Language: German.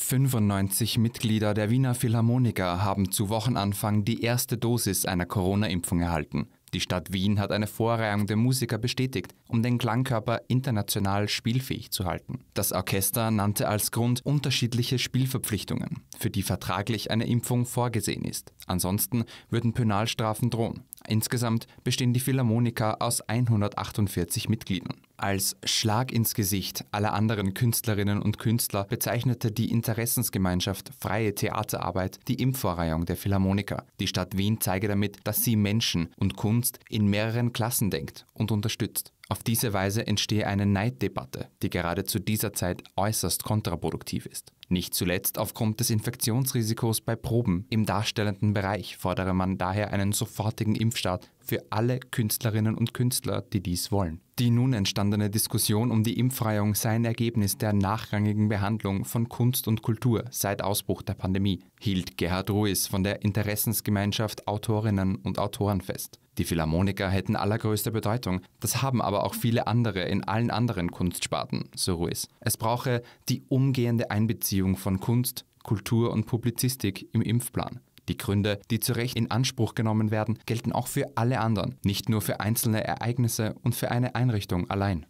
95 Mitglieder der Wiener Philharmoniker haben zu Wochenanfang die erste Dosis einer Corona-Impfung erhalten. Die Stadt Wien hat eine Vorreihung der Musiker bestätigt, um den Klangkörper international spielfähig zu halten. Das Orchester nannte als Grund unterschiedliche Spielverpflichtungen, für die vertraglich eine Impfung vorgesehen ist. Ansonsten würden Penalstrafen drohen. Insgesamt bestehen die Philharmoniker aus 148 Mitgliedern. Als Schlag ins Gesicht aller anderen Künstlerinnen und Künstler bezeichnete die Interessensgemeinschaft Freie Theaterarbeit die Impfvorreihung der Philharmoniker. Die Stadt Wien zeige damit, dass sie Menschen und Kunst in mehreren Klassen denkt und unterstützt. Auf diese Weise entstehe eine Neiddebatte, die gerade zu dieser Zeit äußerst kontraproduktiv ist. Nicht zuletzt aufgrund des Infektionsrisikos bei Proben im darstellenden Bereich fordere man daher einen sofortigen Impfstart für alle Künstlerinnen und Künstler, die dies wollen. Die nun entstandene Diskussion um die Impfreihung sei ein Ergebnis der nachrangigen Behandlung von Kunst und Kultur seit Ausbruch der Pandemie, hielt Gerhard Ruiz von der Interessensgemeinschaft Autorinnen und Autoren fest. Die Philharmoniker hätten allergrößte Bedeutung, das haben aber auch viele andere in allen anderen Kunstsparten, so Ruiz. Es brauche die umgehende Einbeziehung von Kunst, Kultur und Publizistik im Impfplan. Die Gründe, die zu Recht in Anspruch genommen werden, gelten auch für alle anderen, nicht nur für einzelne Ereignisse und für eine Einrichtung allein